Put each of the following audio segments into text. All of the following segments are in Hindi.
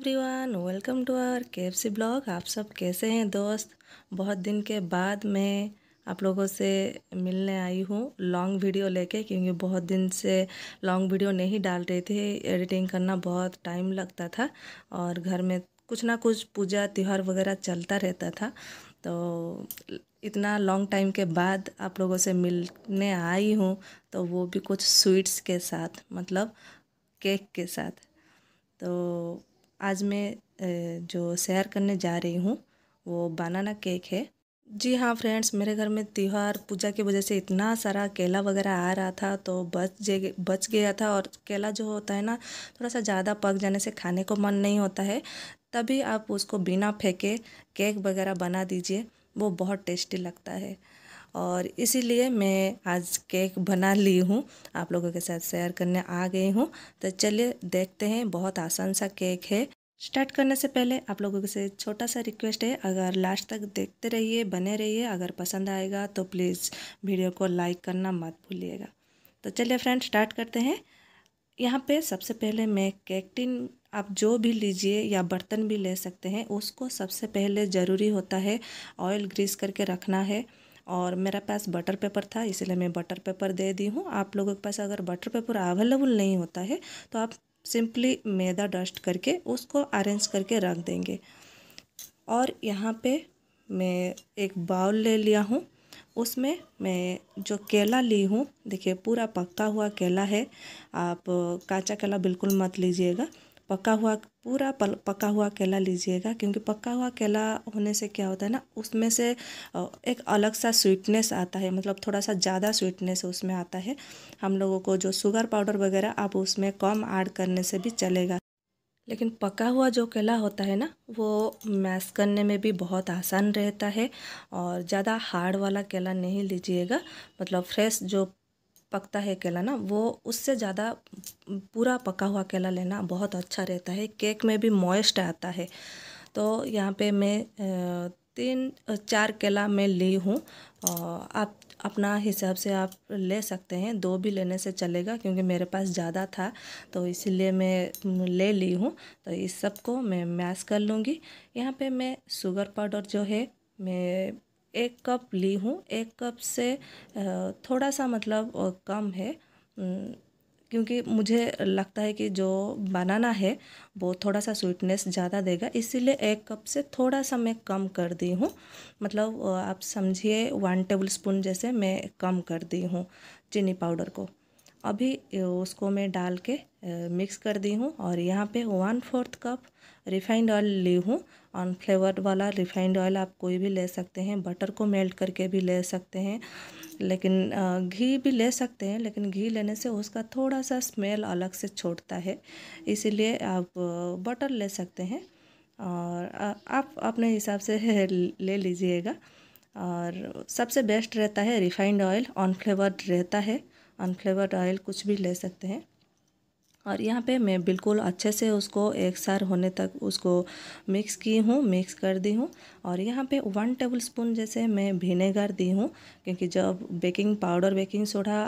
everyone welcome to our C blog आप सब कैसे हैं दोस्त बहुत दिन के बाद मैं आप लोगों से मिलने आई हूँ लॉन्ग वीडियो लेके क्योंकि बहुत दिन से लॉन्ग वीडियो नहीं डाल रही थी एडिटिंग करना बहुत टाइम लगता था और घर में कुछ ना कुछ पूजा त्यौहार वगैरह चलता रहता था तो इतना लॉन्ग टाइम के बाद आप लोगों से मिलने आई हूँ तो वो भी कुछ स्वीट्स के साथ मतलब केक के साथ तो आज मैं जो शेयर करने जा रही हूँ वो बनाना केक है जी हाँ फ्रेंड्स मेरे घर में त्यौहार पूजा की वजह से इतना सारा केला वगैरह आ रहा था तो बच जे बच गया था और केला जो होता है ना थोड़ा सा ज़्यादा पक जाने से खाने को मन नहीं होता है तभी आप उसको बिना फेंके केक वगैरह बना दीजिए वो बहुत टेस्टी लगता है और इसीलिए मैं आज केक बना ली हूँ आप लोगों के साथ शेयर करने आ गई हूँ तो चलिए देखते हैं बहुत आसान सा केक है स्टार्ट करने से पहले आप लोगों से छोटा सा रिक्वेस्ट है अगर लास्ट तक देखते रहिए बने रहिए अगर पसंद आएगा तो प्लीज़ वीडियो को लाइक करना मत भूलिएगा तो चलिए फ्रेंड स्टार्ट करते हैं यहाँ पे सबसे पहले मैं केक टिन आप जो भी लीजिए या बर्तन भी ले सकते हैं उसको सबसे पहले ज़रूरी होता है ऑयल ग्रीस करके रखना है और मेरा पास बटर पेपर था इसलिए मैं बटर पेपर दे दी हूँ आप लोगों के पास अगर बटर पेपर अवेलेबल नहीं होता है तो आप सिंपली मैदा डस्ट करके उसको अरेंज करके रख देंगे और यहाँ पे मैं एक बाउल ले लिया हूँ उसमें मैं जो केला ली हूँ देखिए पूरा पक्का हुआ केला है आप कांचा केला बिल्कुल मत लीजिएगा पका हुआ पूरा पल, पका हुआ केला लीजिएगा क्योंकि पका हुआ केला होने से क्या होता है ना उसमें से एक अलग सा स्वीटनेस आता है मतलब थोड़ा सा ज़्यादा स्वीटनेस उसमें आता है हम लोगों को जो शुगर पाउडर वगैरह आप उसमें कम ऐड करने से भी चलेगा लेकिन पका हुआ जो केला होता है ना वो मैश करने में भी बहुत आसान रहता है और ज़्यादा हार्ड वाला केला नहीं लीजिएगा मतलब फ्रेश जो पकता है केला ना वो उससे ज़्यादा पूरा पका हुआ केला लेना बहुत अच्छा रहता है केक में भी मॉइस्ट आता है तो यहाँ पे मैं तीन चार केला मैं ली हूँ आप अपना हिसाब से आप ले सकते हैं दो भी लेने से चलेगा क्योंकि मेरे पास ज़्यादा था तो इसीलिए मैं ले ली हूँ तो इस सब को मैं मैश कर लूँगी यहाँ पे मैं शुगर पाउडर जो है मैं एक कप ली हूँ एक कप से थोड़ा सा मतलब कम है क्योंकि मुझे लगता है कि जो बनाना है वो थोड़ा सा स्वीटनेस ज़्यादा देगा इसीलिए एक कप से थोड़ा सा मैं कम कर दी हूँ मतलब आप समझिए वन टेबल स्पून जैसे मैं कम कर दी हूँ चीनी पाउडर को अभी उसको मैं डाल के मिक्स कर दी हूँ और यहाँ पे one fourth cup refined oil ली हूँ ऑन फ्लेवर वाला रिफाइंड ऑयल आप कोई भी ले सकते हैं बटर को मेल्ट करके भी ले सकते हैं लेकिन घी भी ले सकते हैं लेकिन घी लेने से उसका थोड़ा सा स्मेल अलग से छोड़ता है इसीलिए आप बटर ले सकते हैं और आप अपने हिसाब से ले लीजिएगा और सबसे बेस्ट रहता है रिफाइंड ऑयल ऑन फ्लेवर रहता है अनफ्लेवर ऑयल कुछ भी ले सकते हैं और यहाँ पे मैं बिल्कुल अच्छे से उसको एक सार होने तक उसको मिक्स की हूँ मिक्स कर दी हूँ और यहाँ पे वन टेबल स्पून जैसे मैं विनेगर दी हूँ क्योंकि जब बेकिंग पाउडर बेकिंग सोडा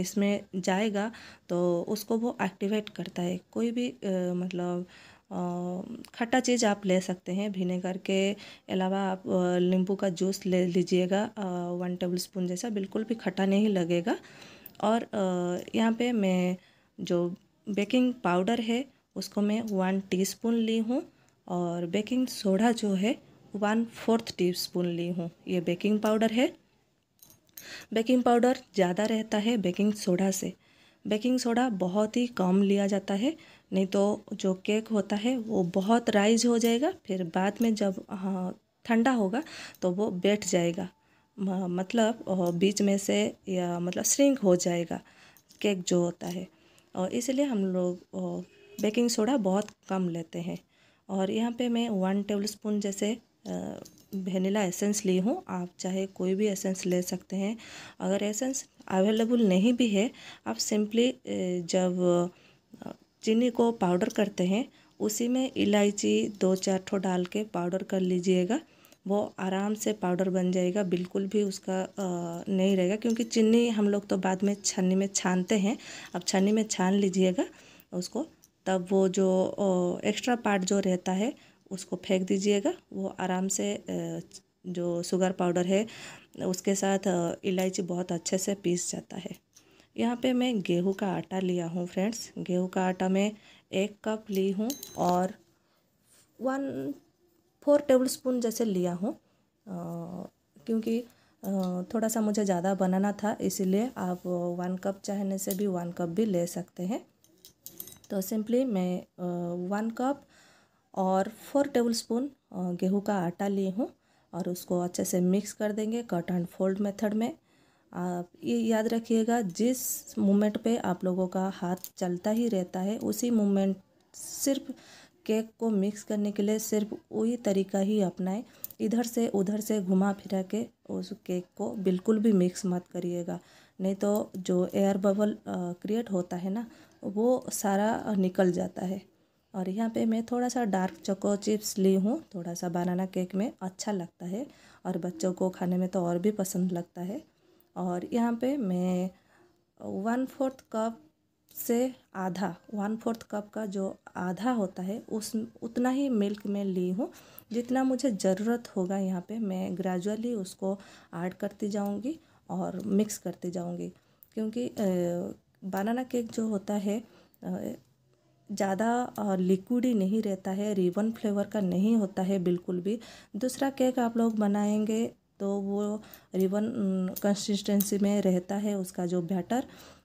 इसमें जाएगा तो उसको वो एक्टिवेट करता है कोई भी आ, मतलब खट्टा चीज़ आप ले सकते हैं विनेगर के अलावा आप नींबू का जूस ले लीजिएगा वन टेबल स्पून जैसा बिल्कुल भी खट्टा नहीं लगेगा और यहाँ पे मैं जो बेकिंग पाउडर है उसको मैं वन टीस्पून ली हूँ और बेकिंग सोडा जो है वन फोर्थ टीस्पून ली हूँ ये बेकिंग पाउडर है बेकिंग पाउडर ज़्यादा रहता है बेकिंग सोडा से बेकिंग सोडा बहुत ही कम लिया जाता है नहीं तो जो केक होता है वो बहुत राइज हो जाएगा फिर बाद में जब हाँ, ठंडा होगा तो वो बैठ जाएगा मतलब बीच में से या मतलब श्रिंक हो जाएगा केक जो होता है और इसलिए हम लोग बेकिंग सोडा बहुत कम लेते हैं और यहाँ पे मैं वन टेबल स्पून जैसे वेनीला एसेंस ली हूँ आप चाहे कोई भी एसेंस ले सकते हैं अगर एसेंस अवेलेबल नहीं भी है आप सिंपली जब चीनी को पाउडर करते हैं उसी में इलायची दो चार ठो डाल के पाउडर कर लीजिएगा वो आराम से पाउडर बन जाएगा बिल्कुल भी उसका नहीं रहेगा क्योंकि चीनी हम लोग तो बाद में छन्नी में छानते हैं अब छन्नी में छान लीजिएगा उसको तब वो जो एक्स्ट्रा पार्ट जो रहता है उसको फेंक दीजिएगा वो आराम से जो शुगर पाउडर है उसके साथ इलायची बहुत अच्छे से पीस जाता है यहाँ पे मैं गेहूं का आटा लिया हूँ फ्रेंड्स गेहूं का आटा मैं एक कप ली हूँ और वन फोर टेबल स्पून जैसे लिया हूँ क्योंकि थोड़ा सा मुझे ज़्यादा बनाना था इसीलिए आप वन कप चाहने से भी वन कप भी ले सकते हैं तो सिंपली मैं वन कप और फोर टेबल स्पून गेहूँ का आटा लिए हूँ और उसको अच्छे से मिक्स कर देंगे कट एंड फोल्ड मेथड में आप ये याद रखिएगा जिस मोमेंट पे आप लोगों का हाथ चलता ही रहता है उसी मोमेंट सिर्फ केक को मिक्स करने के लिए सिर्फ वही तरीका ही अपनाएं इधर से उधर से घुमा फिरा के उस केक को बिल्कुल भी मिक्स मत करिएगा नहीं तो जो एयर बबल क्रिएट होता है ना वो सारा निकल जाता है और यहाँ पे मैं थोड़ा सा डार्क चोको चिप्स ली हूँ थोड़ा सा बनाना केक में अच्छा लगता है और बच्चों को खाने में तो और भी पसंद लगता है और यहाँ पे मैं वन फोर्थ कप से आधा वन फोर्थ कप का जो आधा होता है उस उतना ही मिल्क मैं ली हूँ जितना मुझे ज़रूरत होगा यहाँ पे मैं ग्रेजुअली उसको ऐड करती जाऊँगी और मिक्स करती जाऊँगी क्योंकि बनाना केक जो होता है ज़्यादा लिक्विड ही नहीं रहता है रिबन फ्लेवर का नहीं होता है बिल्कुल भी दूसरा केक आप लोग बनाएंगे तो वो रिबन कंसिस्टेंसी में रहता है उसका जो बैटर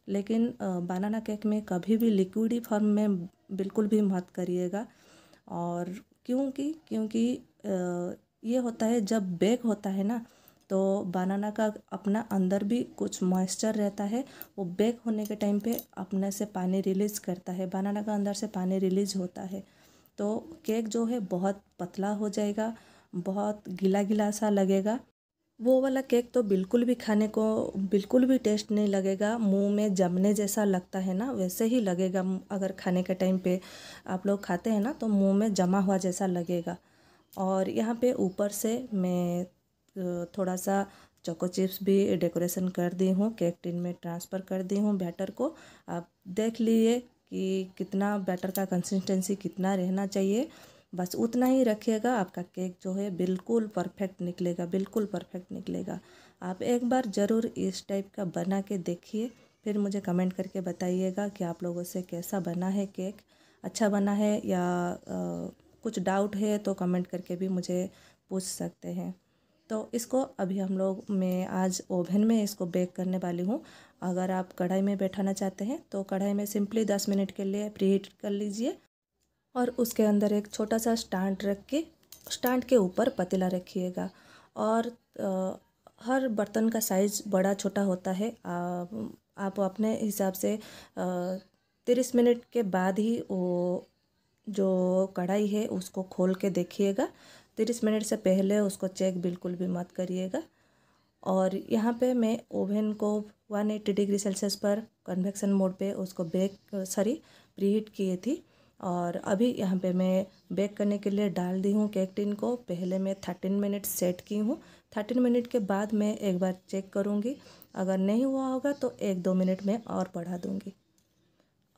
लेकिन बनाना केक में कभी भी लिक्विडी फॉर्म में बिल्कुल भी मत करिएगा और क्योंकि क्योंकि ये होता है जब बेक होता है ना तो बनाना का अपना अंदर भी कुछ मॉइस्चर रहता है वो बेक होने के टाइम पे अपने से पानी रिलीज़ करता है बनाना का अंदर से पानी रिलीज़ होता है तो केक जो है बहुत पतला हो जाएगा बहुत गीला गीला सा लगेगा वो वाला केक तो बिल्कुल भी खाने को बिल्कुल भी टेस्ट नहीं लगेगा मुंह में जमने जैसा लगता है ना वैसे ही लगेगा अगर खाने के टाइम पे आप लोग खाते हैं ना तो मुंह में जमा हुआ जैसा लगेगा और यहाँ पे ऊपर से मैं थोड़ा सा चोको चिप्स भी डेकोरेशन कर दी हूँ केक टिन में ट्रांसफ़र कर दी हूँ बैटर को आप देख लीजिए कि कितना बैटर का कंसिस्टेंसी कितना रहना चाहिए बस उतना ही रखिएगा आपका केक जो है बिल्कुल परफेक्ट निकलेगा बिल्कुल परफेक्ट निकलेगा आप एक बार ज़रूर इस टाइप का बना के देखिए फिर मुझे कमेंट करके बताइएगा कि आप लोगों से कैसा बना है केक अच्छा बना है या आ, कुछ डाउट है तो कमेंट करके भी मुझे पूछ सकते हैं तो इसको अभी हम लोग मैं आज ओवन में इसको बेक करने वाली हूँ अगर आप कढ़ाई में बैठाना चाहते हैं तो कढ़ाई में सिंपली दस मिनट के लिए प्रीहीट कर लीजिए और उसके अंदर एक छोटा सा स्टैंड रख के स्टैंड के ऊपर पतीला रखिएगा और आ, हर बर्तन का साइज़ बड़ा छोटा होता है आ, आप अपने हिसाब से तीस मिनट के बाद ही वो जो कढ़ाई है उसको खोल के देखिएगा तीस मिनट से पहले उसको चेक बिल्कुल भी मत करिएगा और यहाँ पे मैं ओवन को 180 डिग्री सेल्सियस पर कन्वेक्शन मोड पे उसको बेक सॉरी प्रीहीट किए थी और अभी यहाँ पे मैं बेक करने के लिए डाल दी हूँ केक टिन को पहले मैं थर्टीन मिनट सेट की हूँ थर्टीन मिनट के बाद मैं एक बार चेक करूँगी अगर नहीं हुआ होगा तो एक दो मिनट में और बढ़ा दूँगी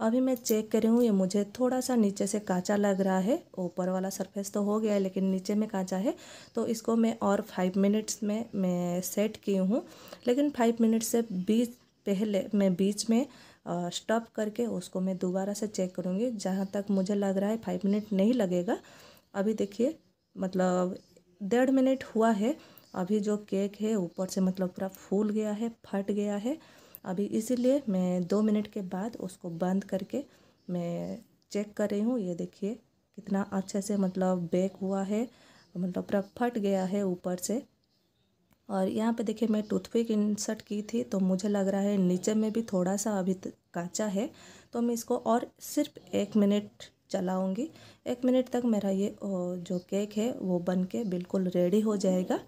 अभी मैं चेक करी हूँ ये मुझे थोड़ा सा नीचे से कांचा लग रहा है ऊपर वाला सरफेस तो हो गया है लेकिन नीचे में कांचा है तो इसको मैं और फाइव मिनट्स में मैं सेट की हूँ लेकिन फाइव मिनट से बीच पहले मैं बीच में स्टॉप करके उसको मैं दोबारा से चेक करूँगी जहाँ तक मुझे लग रहा है फाइव मिनट नहीं लगेगा अभी देखिए मतलब डेढ़ मिनट हुआ है अभी जो केक है ऊपर से मतलब पूरा फूल गया है फट गया है अभी इसीलिए मैं दो मिनट के बाद उसको बंद करके मैं चेक कर रही हूँ ये देखिए कितना अच्छे से मतलब बेक हुआ है मतलब पूरा फट गया है ऊपर से और यहाँ पे देखिए मैं टूथपिक इंसर्ट की थी तो मुझे लग रहा है नीचे में भी थोड़ा सा अभी कांचा है तो मैं इसको और सिर्फ एक मिनट चलाऊँगी एक मिनट तक मेरा ये जो केक है वो बन के बिल्कुल रेडी हो जाएगा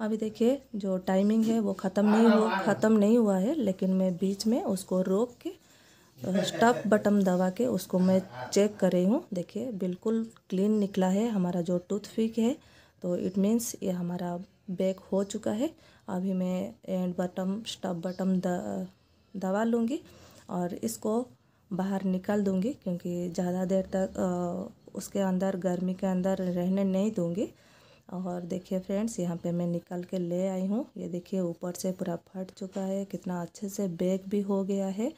अभी देखिए जो टाइमिंग है वो ख़त्म नहीं हुआ ख़त्म नहीं हुआ है लेकिन मैं बीच में उसको रोक के स्टॉप बटन दबा के उसको मैं चेक कर रही हूँ देखिए बिल्कुल क्लीन निकला है हमारा जो टूथपिक है तो इट मीन्स ये हमारा बैग हो चुका है अभी मैं एंड बटम स्टॉप बटम दबा लूँगी और इसको बाहर निकाल दूँगी क्योंकि ज़्यादा देर तक आ, उसके अंदर गर्मी के अंदर रहने नहीं दूँगी और देखिए फ्रेंड्स यहाँ पे मैं निकाल के ले आई हूँ ये देखिए ऊपर से पूरा फट चुका है कितना अच्छे से बैग भी हो गया है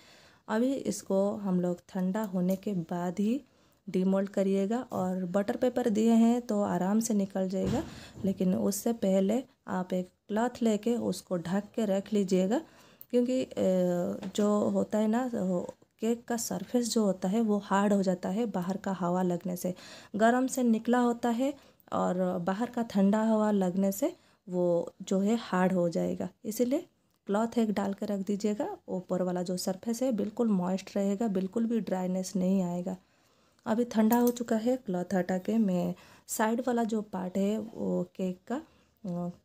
अभी इसको हम लोग ठंडा होने के बाद ही डीमोल्ड करिएगा और बटर पेपर दिए हैं तो आराम से निकल जाएगा लेकिन उससे पहले आप एक क्लॉथ लेके उसको ढक के रख लीजिएगा क्योंकि जो होता है ना केक का सरफेस जो होता है वो हार्ड हो जाता है बाहर का हवा लगने से गर्म से निकला होता है और बाहर का ठंडा हवा लगने से वो जो है हार्ड हो जाएगा इसीलिए क्लॉथ एक डाल के रख दीजिएगा ऊपर वाला जो सरफेस है बिल्कुल मॉइस्ट रहेगा बिल्कुल भी ड्राइनेस नहीं आएगा अभी ठंडा हो चुका है क्लॉथ हटा के मैं साइड वाला जो पार्ट है वो केक का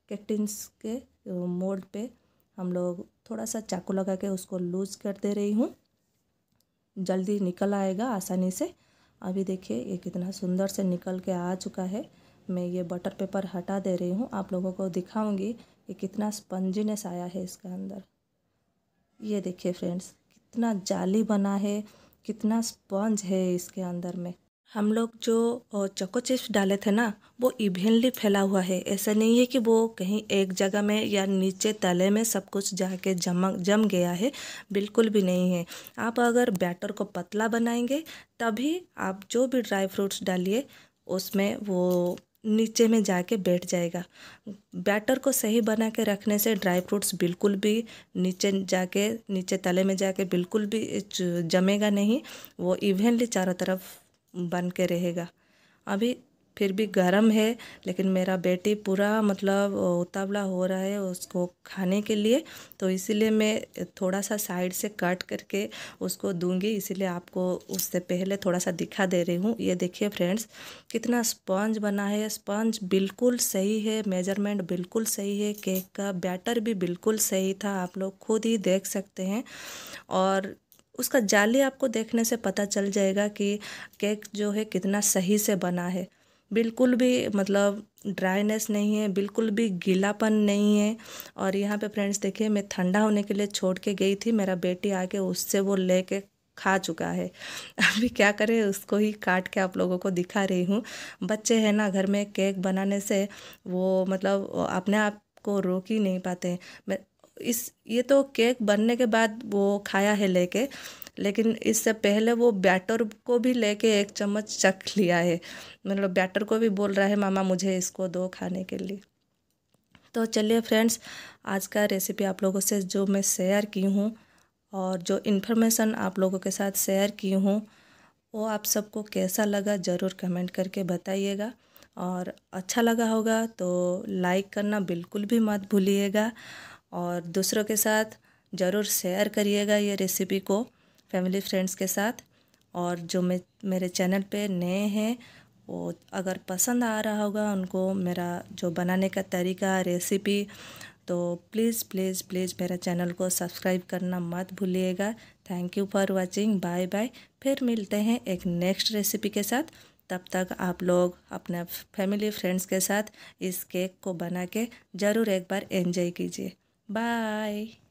कैक्टिन्स के मोड पे हम लोग थोड़ा सा चाकू लगा के उसको लूज़ कर दे रही हूँ जल्दी निकल आएगा आसानी से अभी देखिए ये कितना सुंदर से निकल के आ चुका है मैं ये बटर पेपर हटा दे रही हूँ आप लोगों को दिखाऊंगी ये कितना स्पंजीनेस आया है इसके अंदर ये देखिए फ्रेंड्स कितना जाली बना है कितना स्पंज है इसके अंदर में हम लोग जो चको चिप्स डाले थे ना वो इवेनली फैला हुआ है ऐसा नहीं है कि वो कहीं एक जगह में या नीचे तले में सब कुछ जाके जम जम गया है बिल्कुल भी नहीं है आप अगर बैटर को पतला बनाएंगे तभी आप जो भी ड्राई फ्रूट्स डालिए उसमें वो नीचे में जाके बैठ जाएगा बैटर को सही बना के रखने से ड्राई फ्रूट्स बिल्कुल भी नीचे जाके नीचे तले में जाके बिल्कुल भी जमेगा नहीं वो इवेंटली चारों तरफ बन के रहेगा अभी फिर भी गर्म है लेकिन मेरा बेटी पूरा मतलब उतावला हो रहा है उसको खाने के लिए तो इसीलिए मैं थोड़ा सा साइड से काट करके उसको दूंगी इसीलिए आपको उससे पहले थोड़ा सा दिखा दे रही हूँ ये देखिए फ्रेंड्स कितना स्पंज बना है स्पंज बिल्कुल सही है मेजरमेंट बिल्कुल सही है केक का बैटर भी बिल्कुल सही था आप लोग खुद ही देख सकते हैं और उसका जाली आपको देखने से पता चल जाएगा कि केक जो है कितना सही से बना है बिल्कुल भी मतलब ड्राइनेस नहीं है बिल्कुल भी गीलापन नहीं है और यहाँ पे फ्रेंड्स देखिए मैं ठंडा होने के लिए छोड़ के गई थी मेरा बेटी आके उससे वो ले कर खा चुका है अभी क्या करें उसको ही काट के आप लोगों को दिखा रही हूँ बच्चे हैं ना घर में केक बनाने से वो मतलब अपने आप को रोक ही नहीं पाते मैं इस ये तो केक बनने के बाद वो खाया है लेके लेकिन इससे पहले वो बैटर को भी लेके एक चम्मच चख लिया है मतलब बैटर को भी बोल रहा है मामा मुझे इसको दो खाने के लिए तो चलिए फ्रेंड्स आज का रेसिपी आप लोगों से जो मैं शेयर की हूँ और जो इन्फॉर्मेशन आप लोगों के साथ शेयर की हूँ वो आप सबको कैसा लगा ज़रूर कमेंट करके बताइएगा और अच्छा लगा होगा तो लाइक करना बिल्कुल भी मत भूलिएगा और दूसरों के साथ ज़रूर शेयर करिएगा ये रेसिपी को फैमिली फ्रेंड्स के साथ और जो मैं मेरे चैनल पे नए हैं वो अगर पसंद आ रहा होगा उनको मेरा जो बनाने का तरीका रेसिपी तो प्लीज़ प्लीज़ प्लीज़ मेरा चैनल को सब्सक्राइब करना मत भूलिएगा thank you for watching bye bye फिर मिलते हैं एक नेक्स्ट रेसिपी के साथ तब तक आप लोग अपने फैमिली फ्रेंड्स के साथ इस केक को बना के ज़रूर एक बार एंजॉय कीजिए बाय